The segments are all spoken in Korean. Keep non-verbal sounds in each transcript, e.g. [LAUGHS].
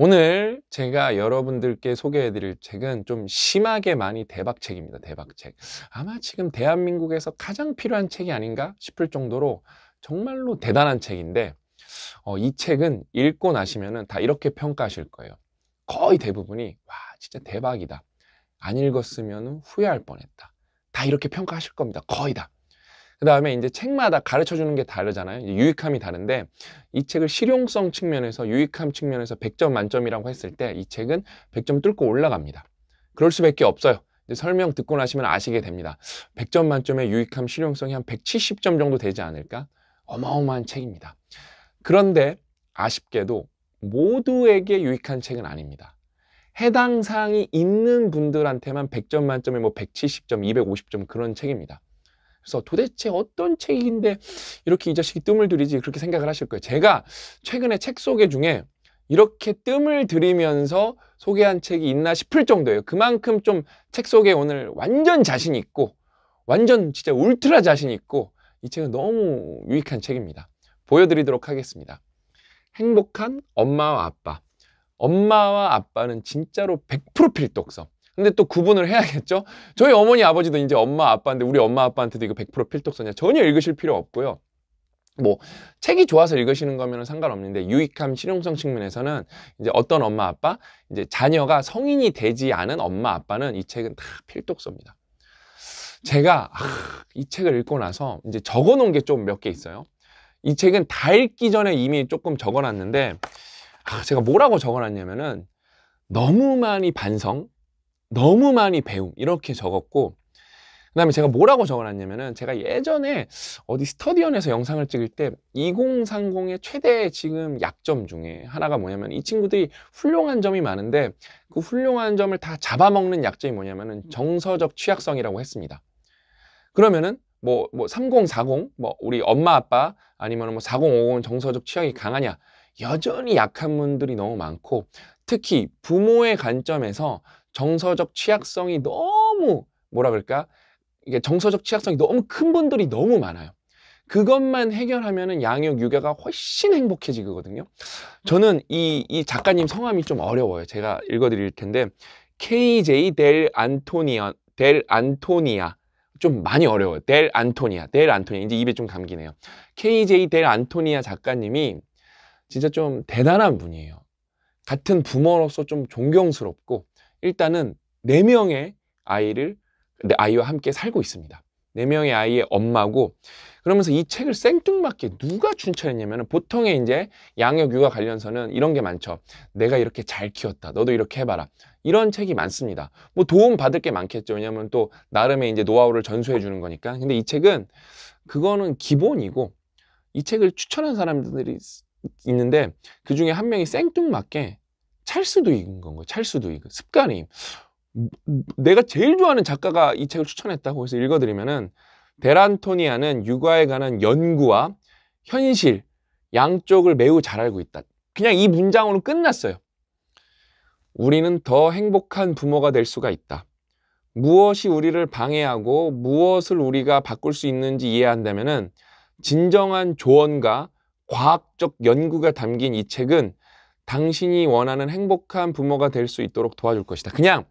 오늘 제가 여러분들께 소개해 드릴 책은 좀 심하게 많이 대박책입니다. 대박책. 아마 지금 대한민국에서 가장 필요한 책이 아닌가 싶을 정도로 정말로 대단한 책인데 어, 이 책은 읽고 나시면다 이렇게 평가하실 거예요. 거의 대부분이 와 진짜 대박이다. 안 읽었으면 후회할 뻔했다. 다 이렇게 평가하실 겁니다. 거의 다. 그 다음에 이제 책마다 가르쳐 주는 게 다르잖아요. 유익함이 다른데 이 책을 실용성 측면에서 유익함 측면에서 100점 만점이라고 했을 때 이 책은 100점 뚫고 올라갑니다. 그럴 수밖에 없어요. 설명 듣고 나시면 아시게 됩니다. 100점 만점의 유익함 실용성이 한 170점 정도 되지 않을까? 어마어마한 책입니다. 그런데 아쉽게도 모두에게 유익한 책은 아닙니다. 해당 사항이 있는 분들한테만 100점 만점에 뭐 170점, 250점 그런 책입니다. 그래서 도대체 어떤 책인데 이렇게 이 자식이 뜸을 들이지 그렇게 생각을 하실 거예요. 제가 최근에 책 소개 중에 이렇게 뜸을 들이면서 소개한 책이 있나 싶을 정도예요. 그만큼 좀 책 소개 오늘 완전 자신 있고 완전 진짜 울트라 자신 있고 이 책은 너무 유익한 책입니다. 보여드리도록 하겠습니다. 행복한 엄마와 아빠. 엄마와 아빠는 진짜로 100% 필독서. 근데 또 구분을 해야겠죠? 저희 어머니 아버지도 이제 엄마 아빠인데 우리 엄마 아빠한테도 이거 100% 필독서냐 전혀 읽으실 필요 없고요. 뭐 책이 좋아서 읽으시는 거면 상관없는데 유익함 실용성 측면에서는 이제 어떤 엄마 아빠 이제 자녀가 성인이 되지 않은 엄마 아빠는 이 책은 다 필독서입니다. 제가 아, 이 책을 읽고 나서 이제 적어놓은 게 좀 몇 개 있어요. 이 책은 다 읽기 전에 이미 조금 적어놨는데 아, 제가 뭐라고 적어놨냐면은 너무 많이 반성 너무 많이 배움 이렇게 적었고 그 다음에 제가 뭐라고 적어놨냐면은 제가 예전에 어디 스터디언에서 영상을 찍을 때 2030의 최대 지금 약점 중에 하나가 뭐냐면 이 친구들이 훌륭한 점이 많은데 그 훌륭한 점을 다 잡아먹는 약점이 뭐냐면은 정서적 취약성이라고 했습니다. 그러면은 뭐, 뭐, 30, 40, 뭐, 우리 엄마, 아빠, 아니면 뭐, 40, 50은 정서적 취약이 강하냐. 여전히 약한 분들이 너무 많고, 특히 부모의 관점에서 정서적 취약성이 너무 뭐라 그럴까? 이게 정서적 취약성이 너무 큰 분들이 너무 많아요. 그것만 해결하면 양육 육아가 훨씬 행복해지거든요. 저는 이, 이 작가님 성함이 좀 어려워요. 제가 읽어드릴 텐데 KJ 델 안토니아 델 안토니아 좀 많이 어려워요. 델 안토니아 델 안토니아 이제 입에 좀 감기네요. KJ 델 안토니아 작가님이 진짜 좀 대단한 분이에요. 같은 부모로서 좀 존경스럽고 일단은 4명의 아이를 네 아이와 함께 살고 있습니다. 4명의 아이의 엄마고 그러면서 이 책을 생뚱맞게 누가 춘천했냐면 보통의 이제 양육 육아 관련서는 이런 게 많죠. 내가 이렇게 잘 키웠다. 너도 이렇게 해봐라. 이런 책이 많습니다. 뭐 도움 받을 게 많겠죠. 왜냐하면 또 나름의 이제 노하우를 전수해 주는 거니까. 근데 이 책은 그거는 기본이고 이 책을 추천한 사람들이 있는데 그 중에 한 명이 생뚱맞게 찰스도 읽은 건 거예요. 찰스도 읽은 습관이 내가 제일 좋아하는 작가가 이 책을 추천했다고 해서 읽어드리면은 베란토니아는 육아에 관한 연구와 현실 양쪽을 매우 잘 알고 있다. 그냥 이 문장으로 끝났어요. 우리는 더 행복한 부모가 될 수가 있다. 무엇이 우리를 방해하고 무엇을 우리가 바꿀 수 있는지 이해한다면은 진정한 조언과 과학적 연구가 담긴 이 책은 당신이 원하는 행복한 부모가 될 수 있도록 도와줄 것이다. 그냥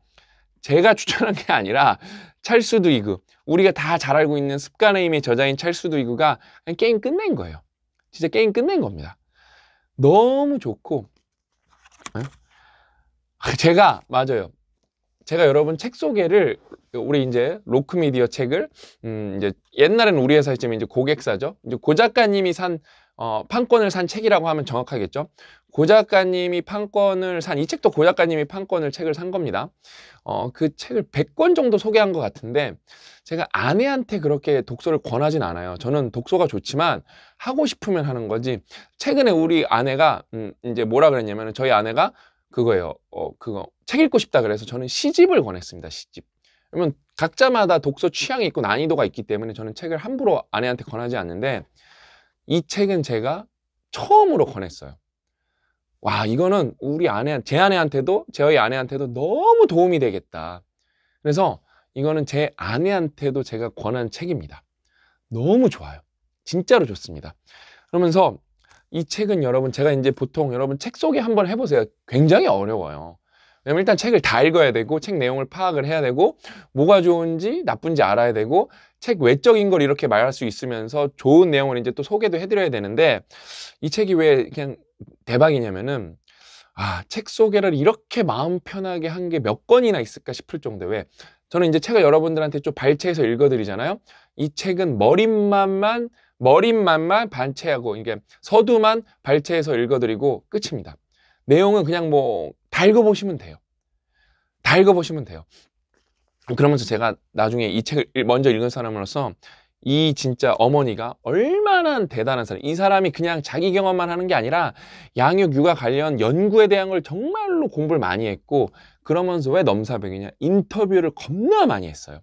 제가 추천한 게 아니라 찰스 두이그 우리가 다 잘 알고 있는 습관의 힘의 저자인 찰스 두이그가 게임 끝낸 거예요. 진짜 게임 끝낸 겁니다. 너무 좋고 제가 맞아요. 제가 여러분 책 소개를 우리 이제 로크미디어 책을 음 이제 옛날에는 우리 회사 지금 이제 고객사죠. 이제 고 작가님이 산 어, 판권을 산 책이라고 하면 정확하겠죠. 고 작가님이 판권을 산 이 책도 고 작가님이 판권을 책을 산 겁니다. 어, 그 책을 100권 정도 소개한 것 같은데 제가 아내한테 그렇게 독서를 권하진 않아요. 저는 독서가 좋지만 하고 싶으면 하는 거지. 최근에 우리 아내가 음, 이제 뭐라 그랬냐면 저희 아내가 그거예요. 어, 그거 책 읽고 싶다 그래서 저는 시집을 권했습니다. 시집. 그러면 각자마다 독서 취향이 있고 난이도가 있기 때문에 저는 책을 함부로 아내한테 권하지 않는데 이 책은 제가 처음으로 권했어요. 와 이거는 우리 아내 제 아내한테도 제희 아내한테도 너무 도움이 되겠다 그래서 이거는 제 아내한테도 제가 권한 책입니다 너무 좋아요 진짜로 좋습니다 그러면서 이 책은 여러분 제가 이제 보통 여러분 책 소개 한번 해보세요 굉장히 어려워요 왜냐면 일단 책을 다 읽어야 되고 책 내용을 파악을 해야 되고 뭐가 좋은지 나쁜지 알아야 되고 책 외적인 걸 이렇게 말할 수 있으면서 좋은 내용을 이제 또 소개도 해드려야 되는데 이 책이 왜 그냥 대박이냐면은 아, 책 소개를 이렇게 마음 편하게 한 게 몇 권이나 있을까 싶을 정도에 왜 저는 이제 책을 여러분들한테 좀 발췌해서 읽어드리잖아요. 이 책은 머릿만만 머릿만만 발췌하고 이게 서두만 발췌해서 읽어드리고 끝입니다. 내용은 그냥 뭐 다 읽어보시면 돼요. 다 읽어보시면 돼요. 그러면서 제가 나중에 이 책을 먼저 읽은 사람으로서 이 진짜 어머니가 얼마나 대단한 사람 이 사람이 그냥 자기 경험만 하는 게 아니라 양육 육아 관련 연구에 대한 걸 정말로 공부를 많이 했고 그러면서 왜 넘사벽이냐 인터뷰를 겁나 많이 했어요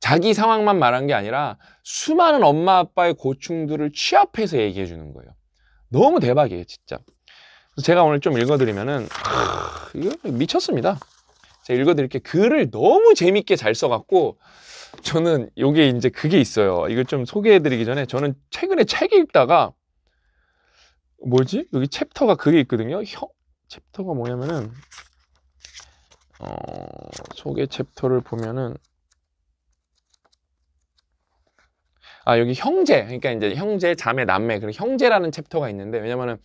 자기 상황만 말한 게 아니라 수많은 엄마 아빠의 고충들을 취합해서 얘기해 주는 거예요 너무 대박이에요 진짜 제가 오늘 좀 읽어드리면은 아, 이거 미쳤습니다 제가 읽어드릴게 글을 너무 재밌게 잘 써갖고 저는 요게 이제 그게 있어요. 이걸 좀 소개해드리기 전에 저는 최근에 책 읽다가 뭐지? 여기 챕터가 그게 있거든요. 형, 챕터가 뭐냐면은 어, 소개 챕터를 보면은 아 여기 형제 그러니까 이제 형제 자매 남매 그리고 형제라는 챕터가 있는데 왜냐면은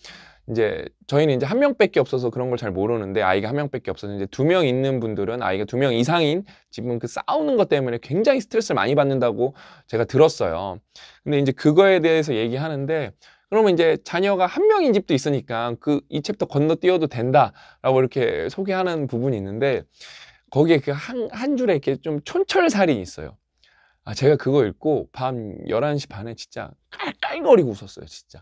이제 저희는 이제 한 명밖에 없어서 그런 걸 잘 모르는데 아이가 한 명밖에 없어서 이제 두 명 있는 분들은 아이가 두 명 이상인 지금 그 싸우는 것 때문에 굉장히 스트레스를 많이 받는다고 제가 들었어요. 근데 이제 그거에 대해서 얘기하는데 그러면 이제 자녀가 한 명인 집도 있으니까 그 이 챕터 건너뛰어도 된다라고 이렇게 소개하는 부분이 있는데 거기에 그 한 한 줄에 이렇게 좀 촌철살인이 있어요. 아 제가 그거 읽고 밤1 1시 반에 진짜 깔깔거리고 웃었어요, 진짜.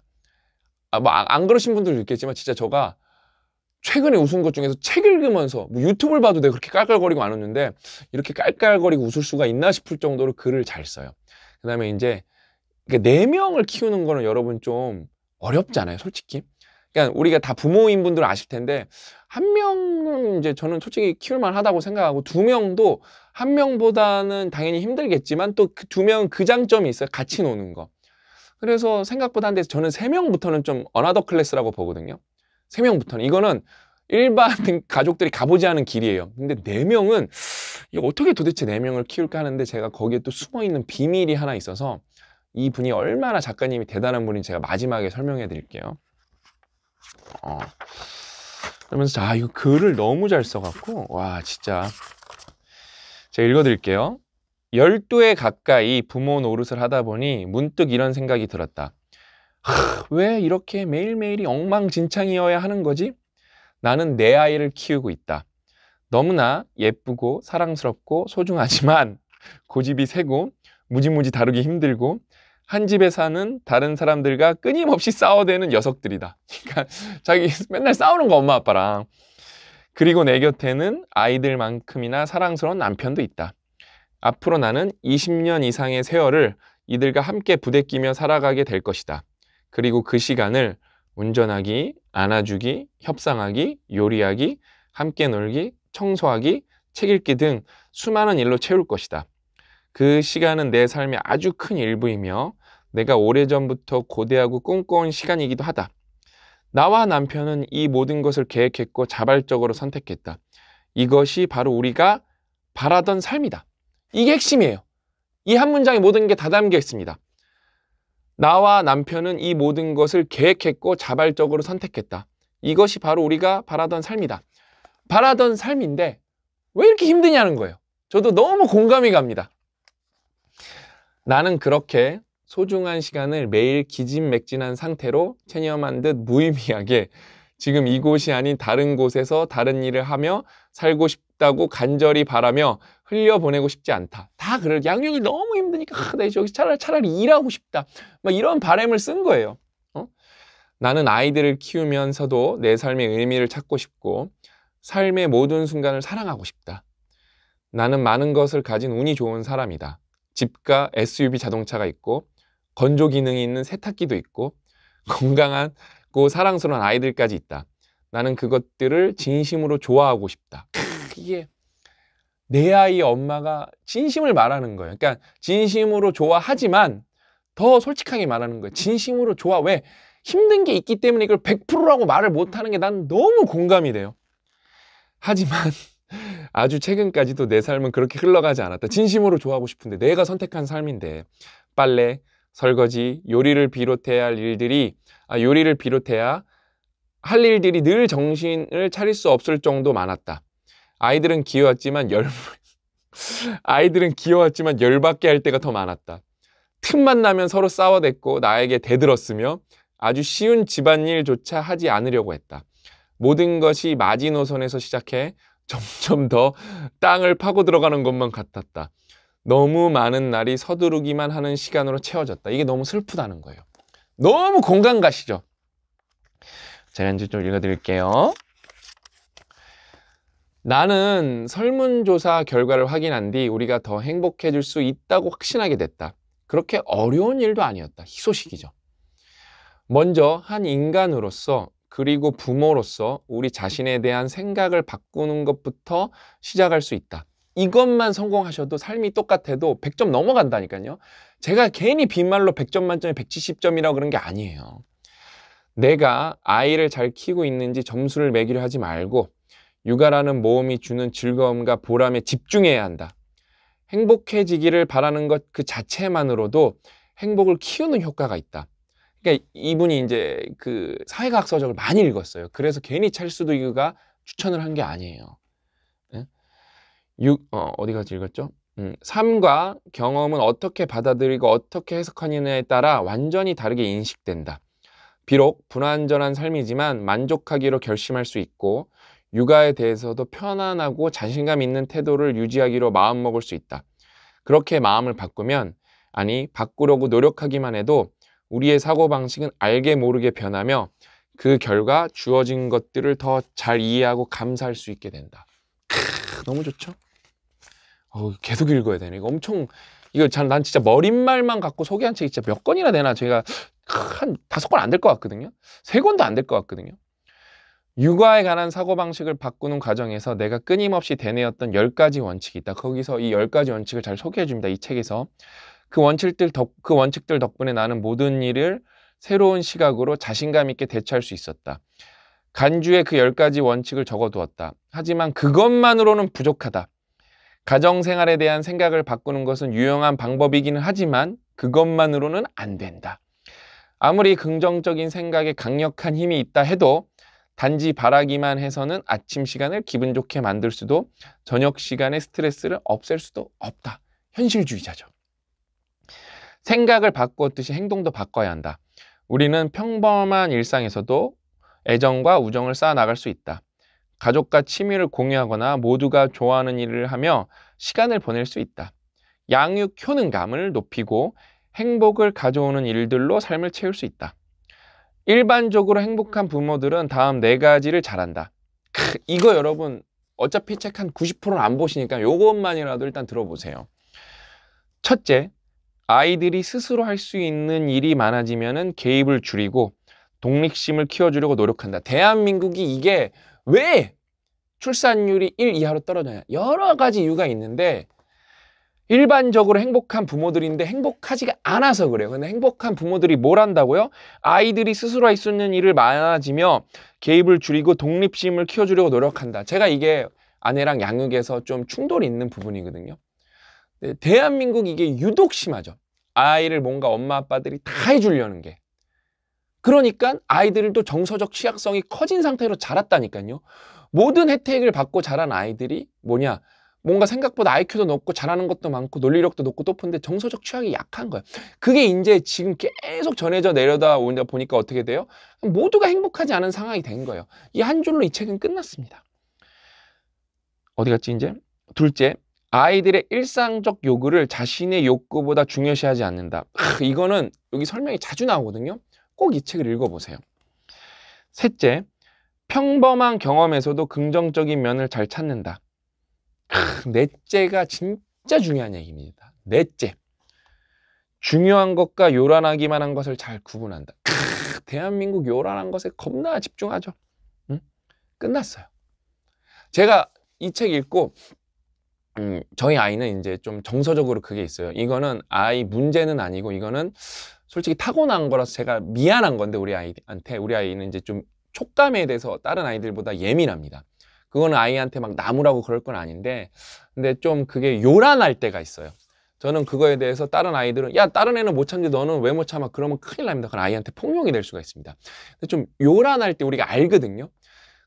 아, 뭐안 아, 그러신 분들도 있겠지만 진짜 저가 최근에 웃은 것 중에서 책 읽으면서 뭐 유튜브를 봐도 내가 그렇게 깔깔거리고 안 웃는데 이렇게 깔깔거리고 웃을 수가 있나 싶을 정도로 글을 잘 써요. 그 다음에 이제 네 명을 키우는 거는 여러분 좀 어렵잖아요, 솔직히. 그러니까 우리가 다 부모인 분들 아실 텐데 한 명은 이제 저는 솔직히 키울만 하다고 생각하고 두 명도 한 명보다는 당연히 힘들겠지만 또그 명은 그 장점이 있어요. 같이 노는 거. 그래서 생각보다 한데 저는 3명부터는 좀 어나더 클래스라고 보거든요. 3명부터는. 이거는 일반 [LAUGHS] 가족들이 가보지 않은 길이에요. 근데 4명은 어떻게 도대체 4명을 키울까 하는데 제가 거기에 또 숨어있는 비밀이 하나 있어서 이 분이 얼마나 작가님이 대단한 분인지 제가 마지막에 설명해 드릴게요. 어. 그러면서 아 이거 글을 너무 잘 써갖고 와 진짜 제가 읽어드릴게요. 열도에 가까이 부모 노릇을 하다 보니 문득 이런 생각이 들었다. 하, 왜 이렇게 매일매일이 엉망진창이어야 하는 거지? 나는 내 아이를 키우고 있다. 너무나 예쁘고 사랑스럽고 소중하지만 [LAUGHS] 고집이 세고 무지무지 다루기 힘들고 한 집에 사는 다른 사람들과 끊임없이 싸워대는 녀석들이다. [LAUGHS] 그러니까 자기 [LAUGHS] 맨날 싸우는 거 엄마 아빠랑. 그리고 내 곁에는 아이들만큼이나 사랑스러운 남편도 있다. 앞으로 나는 20년 이상의 세월을 이들과 함께 부대끼며 살아가게 될 것이다. 그리고 그 시간을 운전하기, 안아주기, 협상하기, 요리하기, 함께 놀기, 청소하기, 책 읽기 등 수많은 일로 채울 것이다. 그 시간은 내 삶의 아주 큰 일부이며 내가 오래전부터 고대하고 꿈꿔온 시간이기도 하다. 나와 남편은 이 모든 것을 계획했고 자발적으로 선택했다. 이것이 바로 우리가 바라던 삶이다. 이게 핵심이에요. 이 한 문장에 모든 게 다 담겨 있습니다. 나와 남편은 이 모든 것을 계획했고 자발적으로 선택했다. 이것이 바로 우리가 바라던 삶이다. 바라던 삶인데 왜 이렇게 힘드냐는 거예요. 저도 너무 공감이 갑니다. 나는 그렇게 소중한 시간을 매일 기진맥진한 상태로 체념한 듯 무의미하게 지금 이곳이 아닌 다른 곳에서 다른 일을 하며 살고 싶다고 간절히 바라며 흘려보내고 싶지 않다. 다 그럴 양육이 너무 힘드니까 아, 나 저기 차라리 차라리 일하고 싶다. 막 이런 바램을 쓴 거예요. 어? 나는 아이들을 키우면서도 내 삶의 의미를 찾고 싶고 삶의 모든 순간을 사랑하고 싶다. 나는 많은 것을 가진 운이 좋은 사람이다. 집과 SUV 자동차가 있고 건조 기능이 있는 세탁기도 있고 건강하고 사랑스러운 아이들까지 있다. 나는 그것들을 진심으로 좋아하고 싶다. 이게 내 아이 엄마가 진심을 말하는 거예요. 그러니까 진심으로 좋아하지만 더 솔직하게 말하는 거예요. 진심으로 좋아. 왜? 힘든 게 있기 때문에 이걸 100%라고 말을 못하는 게 난 너무 공감이 돼요. 하지만 [LAUGHS] 아주 최근까지도 내 삶은 그렇게 흘러가지 않았다. 진심으로 좋아하고 싶은데 내가 선택한 삶인데 빨래, 설거지, 요리를 비롯해야 할 일들이 아, 요리를 비롯해야 할 일들이 늘 정신을 차릴 수 없을 정도 많았다. 아이들은 귀여웠지만 열 아이들은 귀여웠지만 열받게 할 때가 더 많았다. 틈만 나면 서로 싸워댔고 나에게 대들었으며 아주 쉬운 집안일조차 하지 않으려고 했다. 모든 것이 마지노선에서 시작해 점점 더 땅을 파고 들어가는 것만 같았다. 너무 많은 날이 서두르기만 하는 시간으로 채워졌다. 이게 너무 슬프다는 거예요. 너무 공감 가시죠? 제가 이제 좀 읽어드릴게요. 나는 설문조사 결과를 확인한 뒤 우리가 더 행복해질 수 있다고 확신하게 됐다. 그렇게 어려운 일도 아니었다. 희소식이죠. 먼저 한 인간으로서 그리고 부모로서 우리 자신에 대한 생각을 바꾸는 것부터 시작할 수 있다. 이것만 성공하셔도 삶이 똑같아도 100점 넘어간다니까요. 제가 괜히 빈말로 100점 만점에 170점이라고 그런 게 아니에요. 내가 아이를 잘 키우고 있는지 점수를 매기려 하지 말고 육아라는 모험이 주는 즐거움과 보람에 집중해야 한다. 행복해지기를 바라는 것 그 자체만으로도 행복을 키우는 효과가 있다. 그러니까 이분이 이제 그 사회과학 서적을 많이 읽었어요. 그래서 괜히 찰수도이그가 추천을 한 게 아니에요. 예? 육, 어, 어디까지 읽었죠? 음, 삶과 경험은 어떻게 받아들이고 어떻게 해석하느냐에 따라 완전히 다르게 인식된다. 비록 불완전한 삶이지만 만족하기로 결심할 수 있고 육아에 대해서도 편안하고 자신감 있는 태도를 유지하기로 마음먹을 수 있다. 그렇게 마음을 바꾸면 아니 바꾸려고 노력하기만 해도 우리의 사고방식은 알게 모르게 변하며 그 결과 주어진 것들을 더 잘 이해하고 감사할 수 있게 된다. 크, 너무 좋죠? 어, 계속 읽어야 되네. 이거 엄청 이거 참난 진짜 머릿말만 갖고 소개한 책이 진짜 몇 권이나 되나 제가 한 다섯 권 안 될 것 같거든요. 세 권도 안 될 것 같거든요. 육아에 관한 사고방식을 바꾸는 과정에서 내가 끊임없이 되뇌었던 열가지 원칙이 있다. 거기서 이 열가지 원칙을 잘 소개해 줍니다. 이 책에서. 그 원칙들, 덕, 그 원칙들 덕분에 나는 모든 일을 새로운 시각으로 자신감 있게 대처할 수 있었다. 간주에 그 열가지 원칙을 적어두었다. 하지만 그것만으로는 부족하다. 가정생활에 대한 생각을 바꾸는 것은 유용한 방법이기는 하지만 그것만으로는 안 된다. 아무리 긍정적인 생각에 강력한 힘이 있다 해도 단지 바라기만 해서는 아침 시간을 기분 좋게 만들 수도 저녁 시간의 스트레스를 없앨 수도 없다. 현실주의자죠. 생각을 바꾸었듯이 행동도 바꿔야 한다. 우리는 평범한 일상에서도 애정과 우정을 쌓아 나갈 수 있다. 가족과 취미를 공유하거나 모두가 좋아하는 일을 하며 시간을 보낼 수 있다. 양육 효능감을 높이고 행복을 가져오는 일들로 삶을 채울 수 있다. 일반적으로 행복한 부모들은 다음 네 가지를 잘한다. 크, 이거 여러분 어차피 책 한 90%는 안 보시니까 요것만이라도 일단 들어보세요. 첫째, 아이들이 스스로 할 수 있는 일이 많아지면 은 개입을 줄이고 독립심을 키워주려고 노력한다. 대한민국이 이게 왜 출산율이 1 이하로 떨어져요? 여러 가지 이유가 있는데 일반적으로 행복한 부모들인데 행복하지가 않아서 그래요. 근데 행복한 부모들이 뭘 한다고요? 아이들이 스스로 할 수 있는 일을 많아지며 개입을 줄이고 독립심을 키워주려고 노력한다. 제가 이게 아내랑 양육에서 좀 충돌이 있는 부분이거든요. 네, 대한민국 이게 유독 심하죠. 아이를 뭔가 엄마 아빠들이 다 해주려는 게. 그러니까 아이들도 정서적 취약성이 커진 상태로 자랐다니까요. 모든 혜택을 받고 자란 아이들이 뭐냐 뭔가 생각보다 IQ도 높고 잘하는 것도 많고 논리력도 높고 높은데 정서적 취약이 약한 거예요. 그게 이제 지금 계속 전해져 내려다 오다 보니까 어떻게 돼요? 모두가 행복하지 않은 상황이 된 거예요. 이 한 줄로 이 책은 끝났습니다. 어디 갔지 이제? 둘째, 아이들의 일상적 요구를 자신의 욕구보다 중요시하지 않는다. 하, 이거는 여기 설명이 자주 나오거든요. 꼭 이 책을 읽어보세요. 셋째, 평범한 경험에서도 긍정적인 면을 잘 찾는다. 넷째가 진짜 중요한 얘기입니다. 넷째. 중요한 것과 요란하기만 한 것을 잘 구분한다. 크, 대한민국 요란한 것에 겁나 집중하죠. 응? 끝났어요. 제가 이 책 읽고 음, 저희 아이는 이제 좀 정서적으로 그게 있어요. 이거는 아이 문제는 아니고 이거는 솔직히 타고난 거라서 제가 미안한 건데 우리 아이한테 우리 아이는 이제 좀 촉감에 대해서 다른 아이들보다 예민합니다. 그건 아이한테 막 나무라고 그럴 건 아닌데 근데 좀 그게 요란할 때가 있어요 저는 그거에 대해서 다른 아이들은 야 다른 애는 못 참지 너는 왜 못 참아 그러면 큰일 납니다 그건 아이한테 폭력이 될 수가 있습니다 근데 좀 요란할 때 우리가 알거든요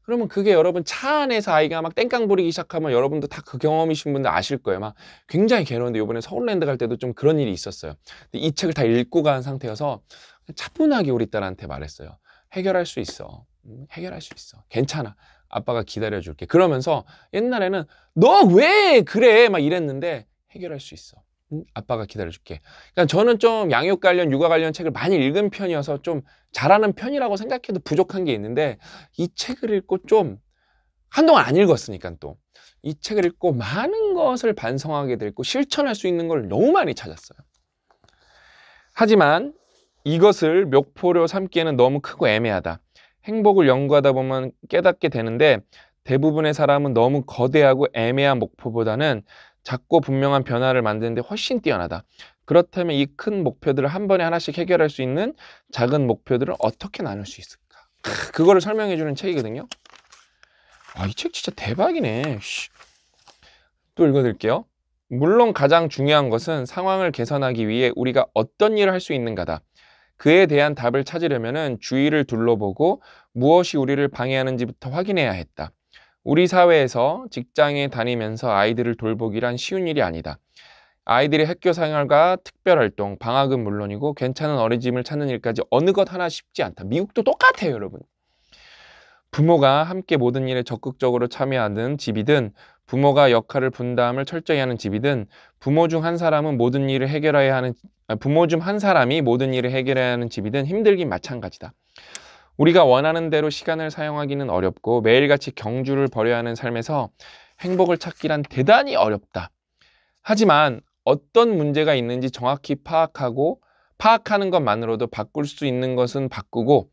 그러면 그게 여러분 차 안에서 아이가 막 땡깡 부리기 시작하면 여러분도 다 그 경험이신 분들 아실 거예요. 막 굉장히 괴로운데 요번에 서울랜드 갈 때도 좀 그런 일이 있었어요. 근데 이 책을 다 읽고 간 상태여서 차분하게 우리 딸한테 말했어요. 해결할 수 있어. 해결할 수 있어. 괜찮아. 아빠가 기다려줄게. 그러면서 옛날에는 너 왜 그래? 막 이랬는데 해결할 수 있어. 응? 아빠가 기다려줄게. 그러니까 저는 좀 양육 관련, 육아 관련 책을 많이 읽은 편이어서 좀 잘하는 편이라고 생각해도 부족한 게 있는데 이 책을 읽고 좀 한동안 안 읽었으니까 또 이 책을 읽고 많은 것을 반성하게 됐고 실천할 수 있는 걸 너무 많이 찾았어요. 하지만 이것을 묘포로 삼기에는 너무 크고 애매하다. 행복을 연구하다 보면 깨닫게 되는데 대부분의 사람은 너무 거대하고 애매한 목표보다는 작고 분명한 변화를 만드는데 훨씬 뛰어나다. 그렇다면 이 큰 목표들을 한 번에 하나씩 해결할 수 있는 작은 목표들을 어떻게 나눌 수 있을까? 그거를 설명해 주는 책이거든요. 아, 이 책 진짜 대박이네. 쉬. 또 읽어드릴게요. 물론 가장 중요한 것은 상황을 개선하기 위해 우리가 어떤 일을 할 수 있는가다. 그에 대한 답을 찾으려면 주위를 둘러보고 무엇이 우리를 방해하는지부터 확인해야 했다. 우리 사회에서 직장에 다니면서 아이들을 돌보기란 쉬운 일이 아니다. 아이들의 학교 생활과 특별활동, 방학은 물론이고 괜찮은 어린이집을 찾는 일까지 어느 것 하나 쉽지 않다. 미국도 똑같아요, 여러분. 부모가 함께 모든 일에 적극적으로 참여하는 집이든 부모가 역할을 분담을 철저히 하는 집이든 부모 중 한 사람은 모든 일을 해결해야 하는 아, 부모 중 한 사람이 모든 일을 해결해야 하는 집이든 힘들긴 마찬가지다. 우리가 원하는 대로 시간을 사용하기는 어렵고 매일같이 경주를 벌여야 하는 삶에서 행복을 찾기란 대단히 어렵다. 하지만 어떤 문제가 있는지 정확히 파악하고 파악하는 것만으로도 바꿀 수 있는 것은 바꾸고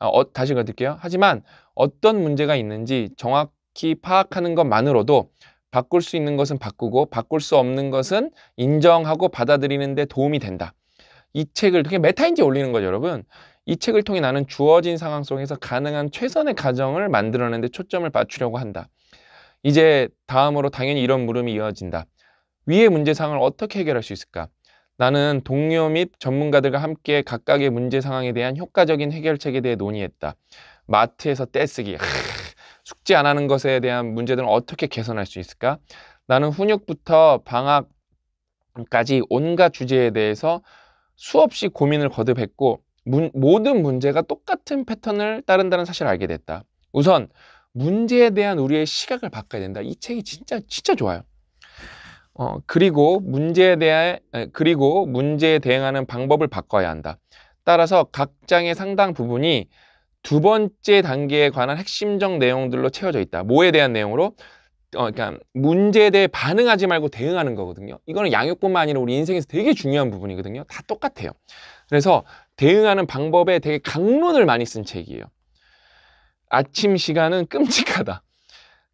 아, 어, 다시 어거릴게요 하지만 어떤 문제가 있는지 정확히 파악하는 것만으로도 바꿀 수 있는 것은 바꾸고 바꿀 수 없는 것은 인정하고 받아들이는 데 도움이 된다. 이 책을 통해 메타인지 올리는 거죠, 여러분. 이 책을 통해 나는 주어진 상황 속에서 가능한 최선의 가정을 만들어내는데 초점을 맞추려고 한다. 이제 다음으로 당연히 이런 물음이 이어진다. 위의 문제상을 어떻게 해결할 수 있을까? 나는 동료 및 전문가들과 함께 각각의 문제 상황에 대한 효과적인 해결책에 대해 논의했다. 마트에서 떼쓰기. 하, 숙제 안 하는 것에 대한 문제들은 어떻게 개선할 수 있을까? 나는 훈육부터 방학까지 온갖 주제에 대해서 수없이 고민을 거듭했고 문, 모든 문제가 똑같은 패턴을 따른다는 사실을 알게 됐다. 우선 문제에 대한 우리의 시각을 바꿔야 된다. 이 책이 진짜 진짜 좋아요. 어, 그리고 문제에 대한 그리고 문제에 대응하는 방법을 바꿔야 한다. 따라서 각 장의 상당 부분이 두 번째 단계에 관한 핵심적 내용들로 채워져 있다. 뭐에 대한 내용으로? 어, 그러니까 문제에 대해 반응하지 말고 대응하는 거거든요. 이거는 양육뿐만 아니라 우리 인생에서 되게 중요한 부분이거든요. 다 똑같아요. 그래서 대응하는 방법에 되게 강론을 많이 쓴 책이에요. 아침 시간은 [LAUGHS] 끔찍하다.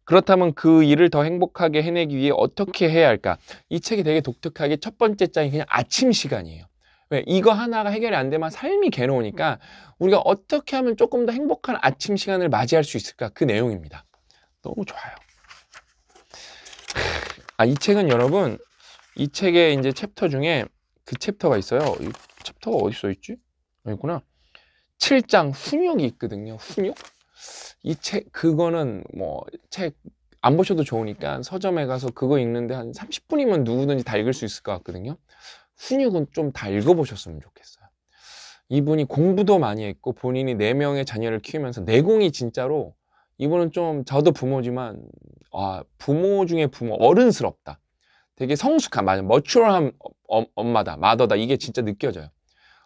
그렇다면 그 일을 더 행복하게 해내기 위해 어떻게 해야 할까? 이 책이 되게 독특하게 첫 번째 장이 그냥 아침 시간이에요. 왜 이거 하나가 해결이 안 되면 삶이 괴로우니까 우리가 어떻게 하면 조금 더 행복한 아침 시간을 맞이할 수 있을까 그 내용입니다. 너무 좋아요. 아이 책은 여러분 이 책의 이제 챕터 중에 그 챕터가 있어요. 이 챕터가 어디 써 있지? 여기 아, 있구나. 7장 훈육이 있거든요. 훈육이 책 그거는 뭐 책 안 보셔도 좋으니까 서점에 가서 그거 읽는데 한 30분이면 누구든지 다 읽을 수 있을 것 같거든요. 훈육은 좀 다 읽어보셨으면 좋겠어요. 이분이 공부도 많이 했고 본인이 4명의 자녀를 키우면서 내공이 진짜로 이분은 좀 저도 부모지만 아 부모 중에 부모 어른스럽다. 되게 성숙한 맞아 머추럴한 어, 엄마다 마더다 이게 진짜 느껴져요.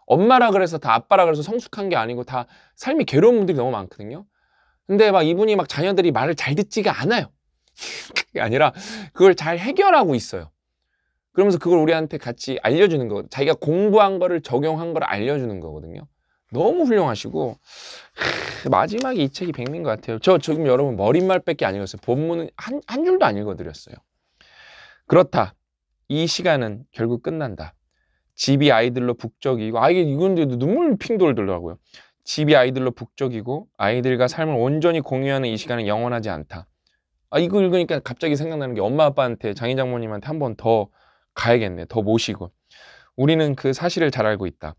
엄마라 그래서 다 아빠라 그래서 성숙한 게 아니고 다 삶이 괴로운 분들이 너무 많거든요. 근데 막 이분이 막 자녀들이 말을 잘 듣지가 않아요. [LAUGHS] 그게 아니라 그걸 잘 해결하고 있어요. 그러면서 그걸 우리한테 같이 알려주는 거 자기가 공부한 거를 적용한 걸 알려주는 거거든요 너무 훌륭하시고 하, 마지막에 이 책이 백미인 것 같아요 저 지금 여러분 머릿말밖에 안 읽었어요 본문은 한, 한 줄도 안 읽어드렸어요 그렇다 이 시간은 결국 끝난다 집이 아이들로 북적이고 아 이게 이건데도 눈물 핑돌 돌더라고요 집이 아이들로 북적이고 아이들과 삶을 온전히 공유하는 이 시간은 영원하지 않다 아 이거 읽으니까 갑자기 생각나는 게 엄마 아빠한테 장인 장모님한테 한번더 가야겠네. 더 모시고. 우리는 그 사실을 잘 알고 있다.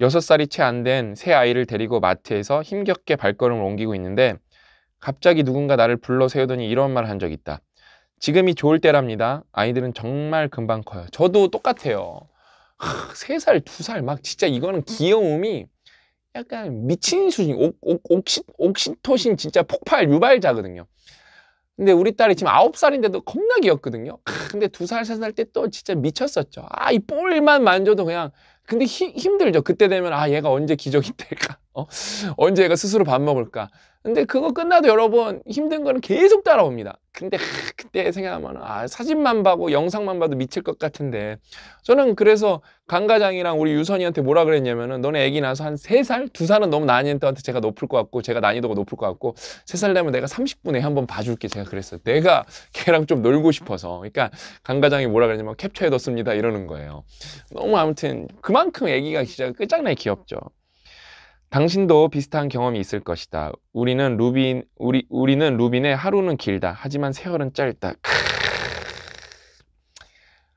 여섯 살이 채 안 된 새 아이를 데리고 마트에서 힘겹게 발걸음을 옮기고 있는데 갑자기 누군가 나를 불러 세우더니 이런 말을한적이 있다. 지금이 좋을 때랍니다. 아이들은 정말 금방 커요. 저도 똑같아요. 하, 3살, 2살 막 진짜 이거는 귀여움이 약간 미친 수준, 옥, 옥, 옥시, 옥시토신 진짜 폭발 유발자거든요. 근데 우리 딸이 지금 9 살인데도 겁나 귀엽거든요. [LAUGHS] 근데 2 살, 3살때 또 진짜 미쳤었죠. 아, 이 볼만 만져도 그냥. 근데 힘, 힘들죠. 그때 되면, 아, 얘가 언제 기적이 될까? 어? [LAUGHS] 언제 얘가 스스로 밥 먹을까? 근데 그거 끝나도 여러분 힘든 거는 계속 따라옵니다. 근데 하, 그때 생각하면 아 사진만 봐고 영상만 봐도 미칠 것 같은데 저는 그래서 강과장이랑 우리 유선이한테 뭐라 그랬냐면은 너네 애기 나서 한3살2살은 너무 난이도한테 제가 높을 것 같고 제가 난이도가 높을 것 같고 3살 되면 내가 30분에 한번 봐줄게 제가 그랬어요. 내가 걔랑 좀 놀고 싶어서 그러니까 강과장이 뭐라 그랬냐면 캡처해뒀습니다 이러는 거예요. 너무 아무튼 그만큼 애기가 진짜 끝장나게 귀엽죠. 당신도 비슷한 경험이 있을 것이다. 우리는 루빈 우리 우리는 루빈의 하루는 길다. 하지만 세월은 짧다.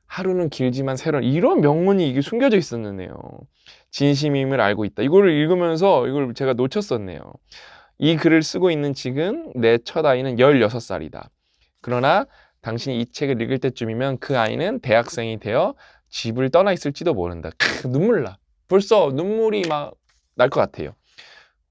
하루는 길지만 세월은 이런 명문이 이게 숨겨져 있었는데요. 진심임을 알고 있다. 이걸 읽으면서 이걸 제가 놓쳤었네요. 이 글을 쓰고 있는 지금 내 첫 아이는 16살이다. 그러나 당신이 이 책을 읽을 때쯤이면 그 아이는 대학생이 되어 집을 떠나 있을지도 모른다. 크, 눈물 나. 벌써 눈물이 막 날것 같아요.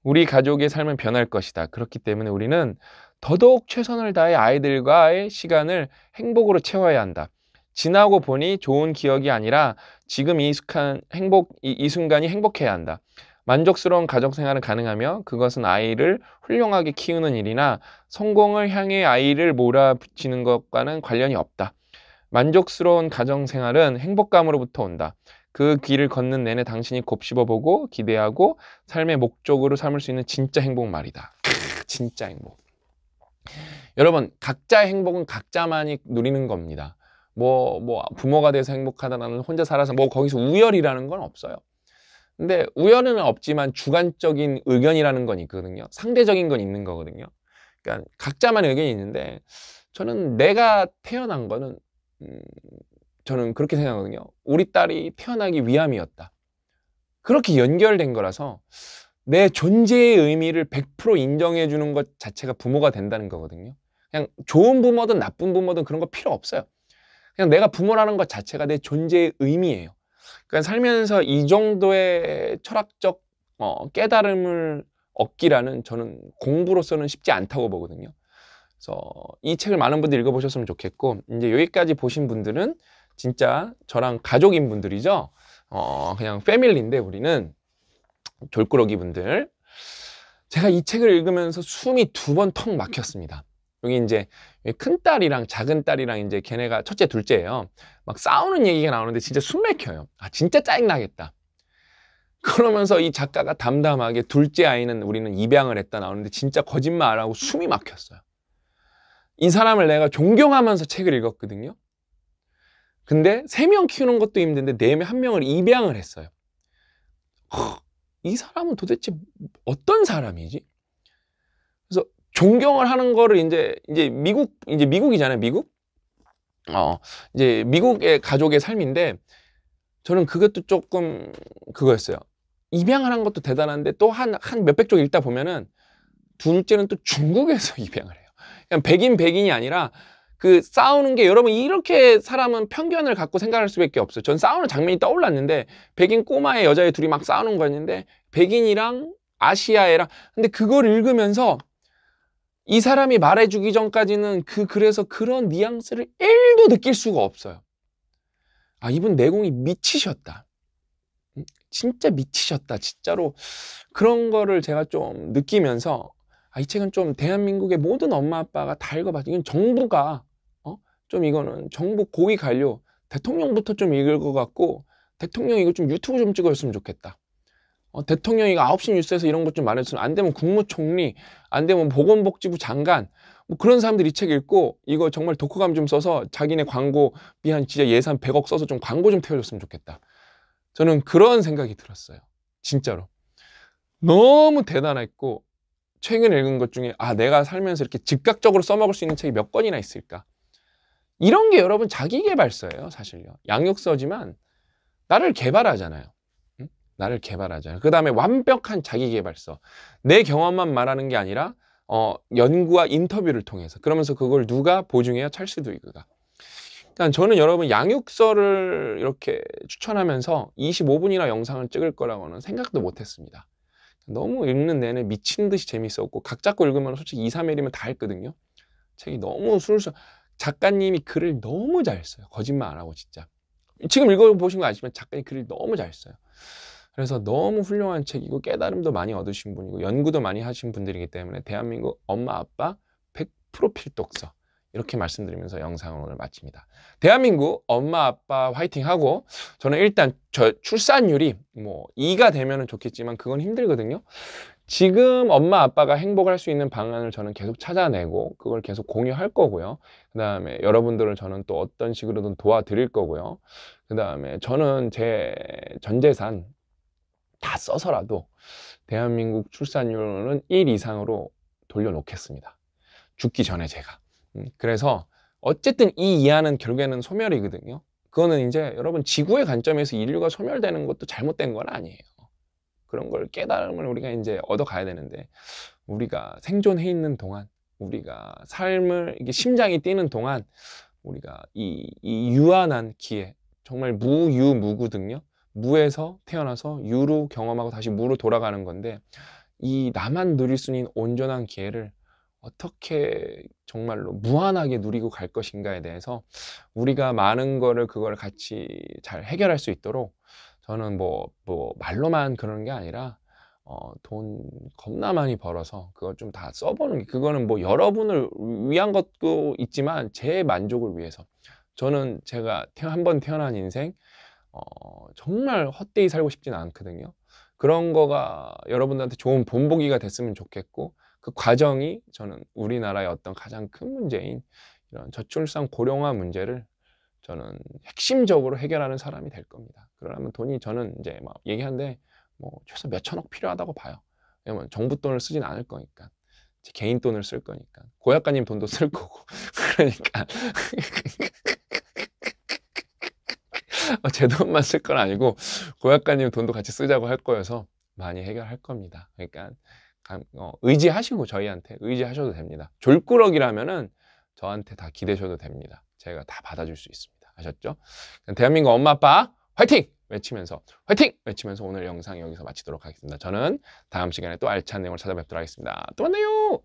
우리 가족의 삶은 변할 것이다. 그렇기 때문에 우리는 더더욱 최선을 다해 아이들과의 시간을 행복으로 채워야 한다. 지나고 보니 좋은 기억이 아니라 지금 이 순간 행복 이, 이 순간이 행복해야 한다. 만족스러운 가정 생활은 가능하며 그것은 아이를 훌륭하게 키우는 일이나 성공을 향해 아이를 몰아붙이는 것과는 관련이 없다. 만족스러운 가정 생활은 행복감으로부터 온다. 그 길을 걷는 내내 당신이 곱씹어보고 기대하고 삶의 목적으로 삼을 수 있는 진짜 행복 말이다. 진짜 행복. 여러분 각자의 행복은 각자만이 누리는 겁니다. 뭐뭐 뭐 부모가 돼서 행복하다 나는 혼자 살아서 뭐 거기서 우열이라는 건 없어요. 근데 우열은 없지만 주관적인 의견이라는 건 있거든요. 상대적인 건 있는 거거든요. 그러니까 각자만 의견이 있는데 저는 내가 태어난 거는 음, 저는 그렇게 생각하거든요. 우리 딸이 태어나기 위함이었다. 그렇게 연결된 거라서 내 존재의 의미를 100% 인정해 주는 것 자체가 부모가 된다는 거거든요. 그냥 좋은 부모든 나쁜 부모든 그런 거 필요 없어요. 그냥 내가 부모라는 것 자체가 내 존재의 의미예요. 그냥 그러니까 살면서 이 정도의 철학적 어, 깨달음을 얻기라는 저는 공부로서는 쉽지 않다고 보거든요. 그래서 이 책을 많은 분들이 읽어보셨으면 좋겠고 이제 여기까지 보신 분들은 진짜 저랑 가족인 분들이죠. 어, 그냥 패밀리인데 우리는 졸꾸러기 분들. 제가 이 책을 읽으면서 숨이 두 번 턱 막혔습니다. 여기 이제 큰 딸이랑 작은 딸이랑 이제 걔네가 첫째 둘째예요. 막 싸우는 얘기가 나오는데 진짜 숨 막혀요. 아 진짜 짜증 나겠다. 그러면서 이 작가가 담담하게 둘째 아이는 우리는 입양을 했다 나오는데 진짜 거짓말 안 하고 숨이 막혔어요. 이 사람을 내가 존경하면서 책을 읽었거든요. 근데 세 명 키우는 것도 힘든데 네 명 한명을 입양을 했어요. 허, 이 사람은 도대체 어떤 사람이지? 그래서 존경을 하는 거를 이제 이제 미국 이제 미국이잖아요, 미국. 어, 이제 미국의 가족의 삶인데 저는 그것도 조금 그거였어요. 입양을 한 것도 대단한데 또 한 한 몇백 쪽 읽다 보면은 둘째는 또 중국에서 [LAUGHS] 입양을 해요. 그냥 백인 백인이 아니라 그 싸우는 게 여러분 이렇게 사람은 편견을 갖고 생각할 수밖에 없어요. 전 싸우는 장면이 떠올랐는데 백인 꼬마의 여자애 둘이 막 싸우는 거였는데 백인이랑 아시아애랑 근데 그걸 읽으면서 이 사람이 말해주기 전까지는 그 그래서 그런 뉘앙스를 1도 느낄 수가 없어요. 아 이분 내공이 미치셨다. 음, 진짜 미치셨다. 진짜로 그런 거를 제가 좀 느끼면서 아, 이 책은 좀 대한민국의 모든 엄마 아빠가 다 읽어봤죠. 이건 정부가 좀 이거는 정부 고위 관료 대통령부터 좀 읽을 것 같고 대통령 이거 좀 유튜브 좀 찍어줬으면 좋겠다. 어, 대통령이 9시 뉴스에서 이런 것 좀 말해주면 안 되면 국무총리, 안 되면 보건복지부 장관 뭐 그런 사람들 이책 읽고 이거 정말 독후감 좀 써서 자기네 광고 비한 진짜 예산 100억 써서 좀 광고 좀 태워줬으면 좋겠다. 저는 그런 생각이 들었어요. 진짜로. 너무 대단했고 최근 읽은 것 중에 아 내가 살면서 이렇게 즉각적으로 써먹을 수 있는 책이 몇 권이나 있을까? 이런 게 여러분 자기개발서예요 사실요 양육서지만 나를 개발하잖아요 응? 나를 개발하잖아요 그 다음에 완벽한 자기개발서 내 경험만 말하는 게 아니라 어, 연구와 인터뷰를 통해서 그러면서 그걸 누가 보증해요? 찰스 두이그가 그러니까 저는 여러분 양육서를 이렇게 추천하면서 25분이나 영상을 찍을 거라고는 생각도 못했습니다 너무 읽는 내내 미친 듯이 재밌었고 각 잡고 읽으면 솔직히 2, 3일이면 다 읽거든요 책이 너무 술술 작가님이 글을 너무 잘 써요. 거짓말 안 하고 진짜. 지금 읽어보신 거 아시지만 작가님 글을 너무 잘 써요. 그래서 너무 훌륭한 책이고 깨달음도 많이 얻으신 분이고 연구도 많이 하신 분들이기 때문에 대한민국 엄마 아빠 100% 필독서 이렇게 말씀드리면서 영상을 오늘 마칩니다. 대한민국 엄마 아빠 화이팅하고 저는 일단 저 출산율이 뭐 2가 되면 좋겠지만 그건 힘들거든요. 지금 엄마 아빠가 행복할 수 있는 방안을 저는 계속 찾아내고 그걸 계속 공유할 거고요. 그 다음에 여러분들을 저는 또 어떤 식으로든 도와드릴 거고요. 그 다음에 저는 제 전재산 다 써서라도 대한민국 출산율은 1 이상으로 돌려놓겠습니다. 죽기 전에 제가. 음, 그래서 어쨌든 이 이하는 결국에는 소멸이거든요. 그거는 이제 여러분 지구의 관점에서 인류가 소멸되는 것도 잘못된 건 아니에요. 그런 걸 깨달음을 우리가 이제 얻어가야 되는데 우리가 생존해 있는 동안 우리가 삶을 이게 심장이 뛰는 동안 우리가 이, 이 유한한 기회 정말 무유무구등요 무에서 태어나서 유로 경험하고 다시 무로 돌아가는 건데 이 나만 누릴 수 있는 온전한 기회를 어떻게 정말로 무한하게 누리고 갈 것인가에 대해서 우리가 많은 거를 그걸 같이 잘 해결할 수 있도록 저는 뭐, 뭐 말로만 그러는 게 아니라 어, 돈 겁나 많이 벌어서 그걸 좀 다 써보는 게 그거는 뭐 여러분을 위한 것도 있지만 제 만족을 위해서 저는 제가 한 번 태어난 인생 어, 정말 헛되이 살고 싶진 않거든요. 그런 거가 여러분들한테 좋은 본보기가 됐으면 좋겠고 그 과정이 저는 우리나라의 어떤 가장 큰 문제인 이런 저출산 고령화 문제를 저는 핵심적으로 해결하는 사람이 될 겁니다. 그러면 돈이 저는 이제 막 얘기하는데 뭐 최소 몇 천억 필요하다고 봐요. 왜냐면 정부 돈을 쓰진 않을 거니까. 제 개인 돈을 쓸 거니까. 고약가님 돈도 쓸 거고. [LAUGHS] 그러니까. [LAUGHS] 어, 제 돈만 쓸 건 아니고 고약가님 돈도 같이 쓰자고 할 거여서 많이 해결할 겁니다. 그러니까 어, 의지하시고 저희한테 의지하셔도 됩니다. 졸꾸러기라면은 저한테 다 기대셔도 됩니다. 제가 다 받아줄 수 있습니다. 아셨죠? 대한민국 엄마 아빠 화이팅! 외치면서 화이팅! 외치면서 오늘 영상 여기서 마치도록 하겠습니다. 저는 다음 시간에 또 알찬 내용을 찾아뵙도록 하겠습니다. 또 만나요!